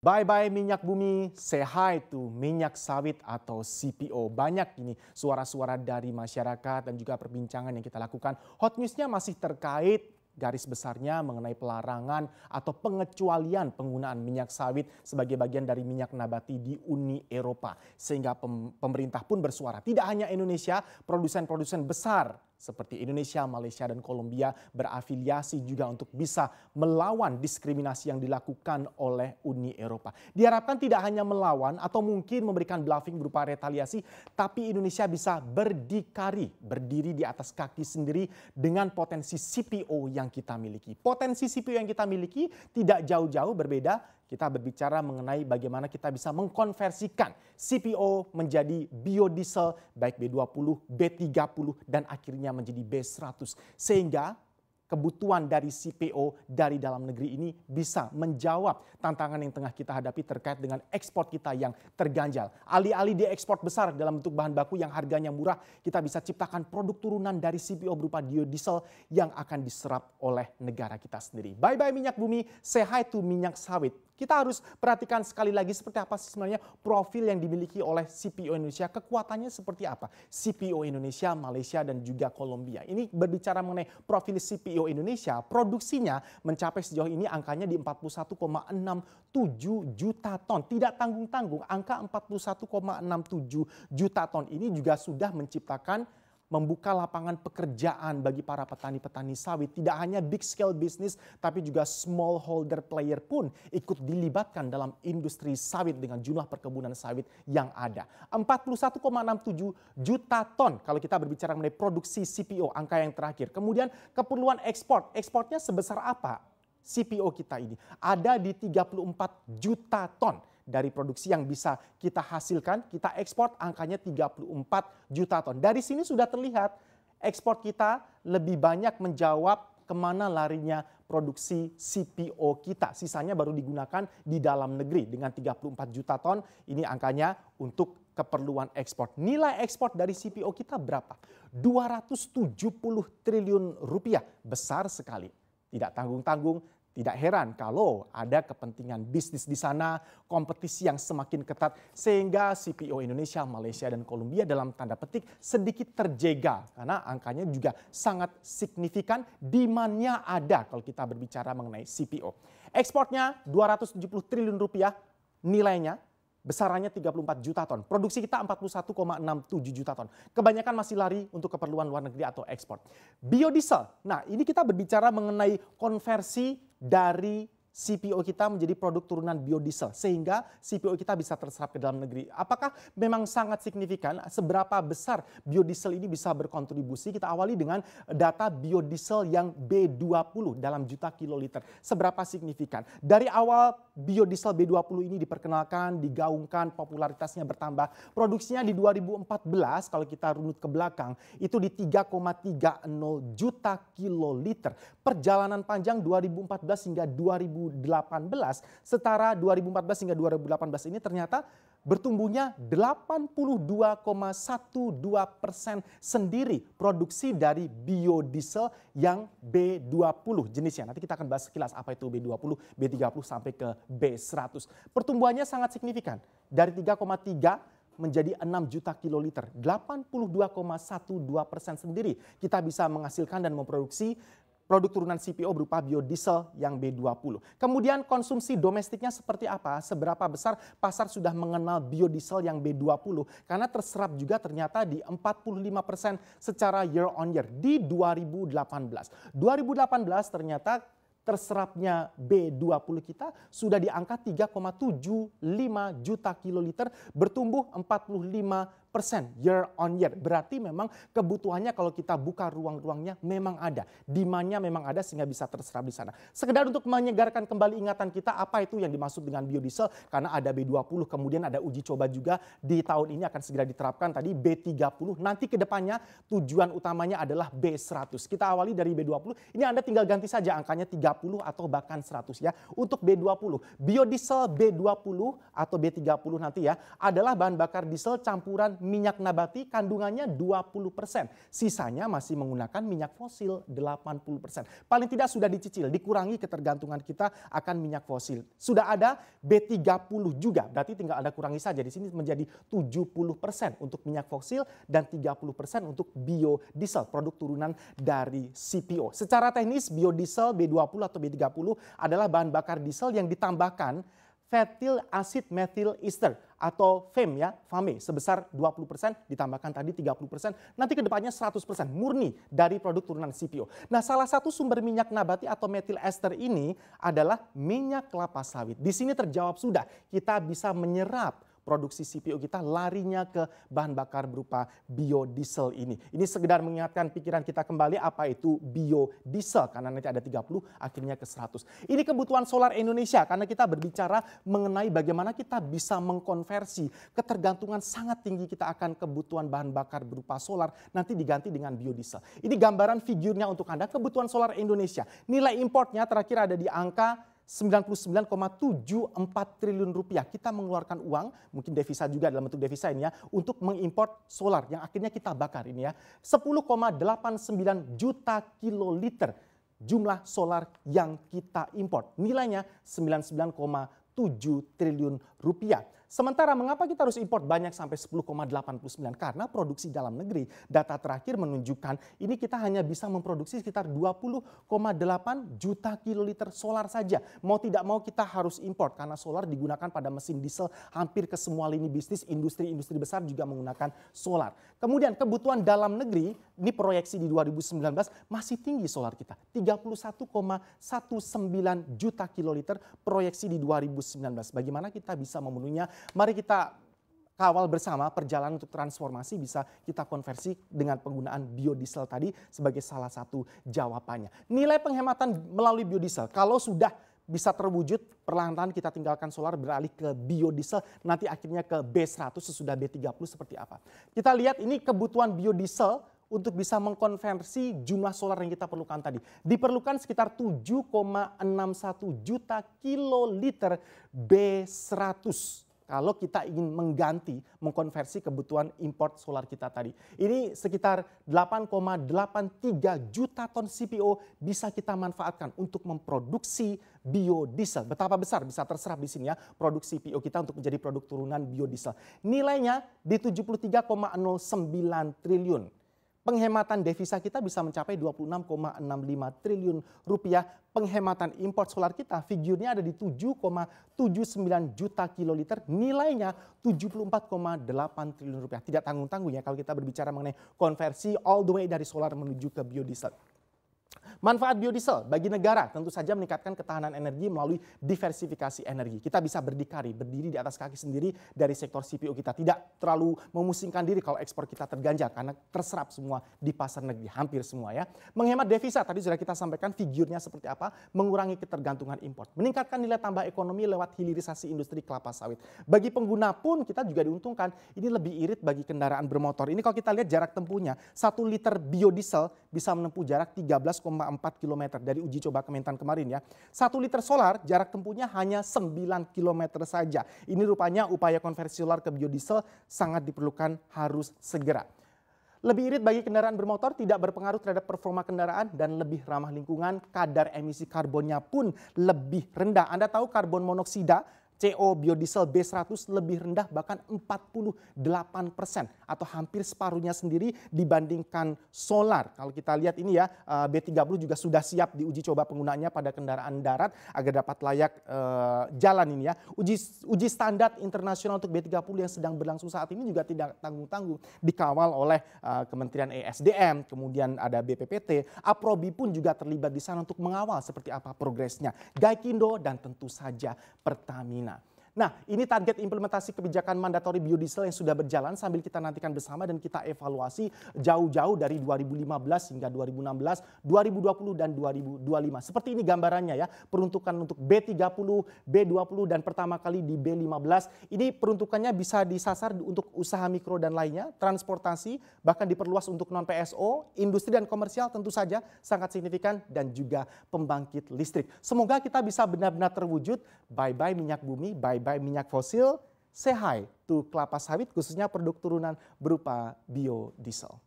Bye-bye minyak bumi, say hi to minyak sawit atau CPO. Banyak ini suara-suara dari masyarakat dan juga perbincangan yang kita lakukan. Hot newsnya masih terkait garis besarnya mengenai pelarangan atau pengecualian penggunaan minyak sawit sebagai bagian dari minyak nabati di Uni Eropa. Sehingga pemerintah pun bersuara. Tidak hanya Indonesia, produsen-produsen besar seperti Indonesia, Malaysia, dan Kolombia berafiliasi juga untuk bisa melawan diskriminasi yang dilakukan oleh Uni Eropa. Diharapkan tidak hanya melawan atau mungkin memberikan bluffing berupa retaliasi, tapi Indonesia bisa berdikari, berdiri di atas kaki sendiri dengan potensi CPO yang kita miliki. Potensi CPO yang kita miliki tidak jauh-jauh berbeda kita berbicara mengenai bagaimana kita bisa mengkonversikan CPO menjadi biodiesel baik B20, B30 dan akhirnya menjadi B100 sehingga kebutuhan dari CPO dari dalam negeri ini bisa menjawab tantangan yang tengah kita hadapi terkait dengan ekspor kita yang terganjal. Alih-alih diekspor ekspor besar dalam bentuk bahan baku yang harganya murah, kita bisa ciptakan produk turunan dari CPO berupa biodiesel yang akan diserap oleh negara kita sendiri. Bye-bye minyak bumi, say hi to minyak sawit. Kita harus perhatikan sekali lagi seperti apa sebenarnya profil yang dimiliki oleh CPO Indonesia, kekuatannya seperti apa. CPO Indonesia, Malaysia, dan juga Kolombia. Ini berbicara mengenai profil CPO Indonesia, produksinya mencapai sejauh ini angkanya di 41,67 juta ton. Tidak tanggung-tanggung, angka 41,67 juta ton ini juga sudah menciptakan membuka lapangan pekerjaan bagi para petani-petani sawit. Tidak hanya big scale business, tapi juga small holder player pun ikut dilibatkan dalam industri sawit dengan jumlah perkebunan sawit yang ada. 41,67 juta ton kalau kita berbicara mengenai produksi CPO, angka yang terakhir. Kemudian keperluan ekspor, ekspornya sebesar apa? CPO kita ini ada di 34 juta ton dari produksi yang bisa kita hasilkan, kita ekspor angkanya 34 juta ton. Dari sini sudah terlihat ekspor kita lebih banyak menjawab kemana larinya produksi CPO kita. Sisanya baru digunakan di dalam negeri dengan 34 juta ton. Ini angkanya untuk keperluan ekspor. Nilai ekspor dari CPO kita berapa? 270 triliun rupiah. Besar sekali. Tidak tanggung-tanggung tidak heran kalau ada kepentingan bisnis di sana, kompetisi yang semakin ketat, sehingga CPO Indonesia, Malaysia, dan Kolombia dalam tanda petik sedikit terjaga. Karena angkanya juga sangat signifikan, demand ada kalau kita berbicara mengenai CPO. Ekspornya 270 triliun rupiah, nilainya besarannya 34 juta ton. Produksi kita 41,67 juta ton. Kebanyakan masih lari untuk keperluan luar negeri atau ekspor. Biodiesel. Nah, ini kita berbicara mengenai konversi dari CPO kita menjadi produk turunan biodiesel sehingga CPO kita bisa terserap ke dalam negeri. Apakah memang sangat signifikan seberapa besar biodiesel ini bisa berkontribusi? Kita awali dengan data biodiesel yang B20 dalam juta kiloliter. Seberapa signifikan? Dari awal biodiesel B20 ini diperkenalkan, digaungkan, popularitasnya bertambah. Produksinya di 2014 kalau kita runut ke belakang itu di 3,30 juta kiloliter. Perjalanan panjang 2014 hingga 2000 2018 setara 2014 hingga 2018 ini ternyata bertumbuhnya 82,12 persen sendiri produksi dari biodiesel yang B20 jenisnya. Nanti kita akan bahas sekilas apa itu B20, B30 sampai ke B100. Pertumbuhannya sangat signifikan dari 3,3 menjadi 6 juta kiloliter. 82,12 persen sendiri kita bisa menghasilkan dan memproduksi produk turunan CPO berupa biodiesel yang B20. Kemudian konsumsi domestiknya seperti apa? Seberapa besar pasar sudah mengenal biodiesel yang B20? Karena terserap juga ternyata di 45% secara year on year di 2018. 2018 ternyata terserapnya B20 kita sudah di angka 3,75 juta kiloliter bertumbuh 45 persen year on year. Berarti memang kebutuhannya kalau kita buka ruang-ruangnya memang ada. Dimannya memang ada sehingga bisa terserap di sana. Sekedar untuk menyegarkan kembali ingatan kita apa itu yang dimaksud dengan biodiesel karena ada B20 kemudian ada uji coba juga di tahun ini akan segera diterapkan tadi B30 nanti ke depannya tujuan utamanya adalah B100. Kita awali dari B20. Ini Anda tinggal ganti saja angkanya 30 atau bahkan 100 ya. Untuk B20, biodiesel B20 atau B30 nanti ya adalah bahan bakar diesel campuran minyak nabati kandungannya 20%. Sisanya masih menggunakan minyak fosil 80%. Paling tidak sudah dicicil, dikurangi ketergantungan kita akan minyak fosil. Sudah ada B30 juga, berarti tinggal ada kurangi saja. Di sini menjadi 70% untuk minyak fosil dan 30% untuk biodiesel, produk turunan dari CPO. Secara teknis biodiesel B20 atau B30 adalah bahan bakar diesel yang ditambahkan fetil asid methyl ester atau FEM ya, FAME sebesar 20% ditambahkan tadi 30%, nanti kedepannya 100% murni dari produk turunan CPO. Nah salah satu sumber minyak nabati atau metil ester ini adalah minyak kelapa sawit. Di sini terjawab sudah, kita bisa menyerap produksi CPO kita larinya ke bahan bakar berupa biodiesel ini. Ini sekedar mengingatkan pikiran kita kembali apa itu biodiesel karena nanti ada 30 akhirnya ke 100. Ini kebutuhan solar Indonesia karena kita berbicara mengenai bagaimana kita bisa mengkonversi ketergantungan sangat tinggi kita akan kebutuhan bahan bakar berupa solar nanti diganti dengan biodiesel. Ini gambaran figurnya untuk Anda kebutuhan solar Indonesia. Nilai importnya terakhir ada di angka 99,74 triliun rupiah kita mengeluarkan uang mungkin devisa juga dalam bentuk devisa ini ya untuk mengimpor solar yang akhirnya kita bakar ini ya 10,89 juta kiloliter jumlah solar yang kita import nilainya 99,7 triliun rupiah Sementara mengapa kita harus import banyak sampai 10,89? Karena produksi dalam negeri data terakhir menunjukkan ini kita hanya bisa memproduksi sekitar 20,8 juta kiloliter solar saja. Mau tidak mau kita harus import karena solar digunakan pada mesin diesel hampir ke semua lini bisnis, industri-industri besar juga menggunakan solar. Kemudian kebutuhan dalam negeri, ini proyeksi di 2019 masih tinggi solar kita. 31,19 juta kiloliter proyeksi di 2019. Bagaimana kita bisa memenuhinya Mari kita kawal bersama perjalanan untuk transformasi bisa kita konversi dengan penggunaan biodiesel tadi sebagai salah satu jawabannya. Nilai penghematan melalui biodiesel kalau sudah bisa terwujud perlahan-lahan kita tinggalkan solar beralih ke biodiesel nanti akhirnya ke B100 sesudah B30 seperti apa. Kita lihat ini kebutuhan biodiesel untuk bisa mengkonversi jumlah solar yang kita perlukan tadi. Diperlukan sekitar 7,61 juta kiloliter B100 kalau kita ingin mengganti, mengkonversi kebutuhan import solar kita tadi. Ini sekitar 8,83 juta ton CPO bisa kita manfaatkan untuk memproduksi biodiesel. Betapa besar bisa terserap di sini ya produksi CPO kita untuk menjadi produk turunan biodiesel. Nilainya di 73,09 triliun penghematan devisa kita bisa mencapai 26,65 triliun rupiah. Penghematan impor solar kita figurnya ada di 7,79 juta kiloliter, nilainya 74,8 triliun rupiah. Tidak tanggung-tanggung ya kalau kita berbicara mengenai konversi all the way dari solar menuju ke biodiesel. Manfaat biodiesel bagi negara tentu saja meningkatkan ketahanan energi melalui diversifikasi energi. Kita bisa berdikari, berdiri di atas kaki sendiri dari sektor CPO kita. Tidak terlalu memusingkan diri kalau ekspor kita terganjal karena terserap semua di pasar negeri, hampir semua ya. Menghemat devisa, tadi sudah kita sampaikan figurnya seperti apa, mengurangi ketergantungan impor, meningkatkan nilai tambah ekonomi lewat hilirisasi industri kelapa sawit. Bagi pengguna pun kita juga diuntungkan, ini lebih irit bagi kendaraan bermotor. Ini kalau kita lihat jarak tempuhnya, satu liter biodiesel bisa menempuh jarak koma 4 km dari uji coba Kementan kemarin ya. 1 liter solar jarak tempuhnya hanya 9 km saja. Ini rupanya upaya konversi solar ke biodiesel sangat diperlukan harus segera. Lebih irit bagi kendaraan bermotor, tidak berpengaruh terhadap performa kendaraan dan lebih ramah lingkungan, kadar emisi karbonnya pun lebih rendah. Anda tahu karbon monoksida CO biodiesel B100 lebih rendah bahkan 48 persen atau hampir separuhnya sendiri dibandingkan solar. Kalau kita lihat ini ya eh, B30 juga sudah siap diuji coba penggunaannya pada kendaraan darat agar dapat layak eh, jalan ini ya. Uji uji standar internasional untuk B30 yang sedang berlangsung saat ini juga tidak tanggung-tanggung dikawal oleh eh, Kementerian ESDM, kemudian ada BPPT, Aprobi pun juga terlibat di sana untuk mengawal seperti apa progresnya. Gaikindo dan tentu saja Pertamina. Nah, ini target implementasi kebijakan mandatori biodiesel yang sudah berjalan sambil kita nantikan bersama dan kita evaluasi jauh-jauh dari 2015 hingga 2016, 2020 dan 2025. Seperti ini gambarannya ya, peruntukan untuk B30, B20 dan pertama kali di B15. Ini peruntukannya bisa disasar untuk usaha mikro dan lainnya, transportasi, bahkan diperluas untuk non PSO, industri dan komersial tentu saja sangat signifikan dan juga pembangkit listrik. Semoga kita bisa benar-benar terwujud. Bye-bye minyak bumi, bye-bye Bangkai minyak fosil, say hi to kelapa sawit khususnya produk turunan berupa biodiesel.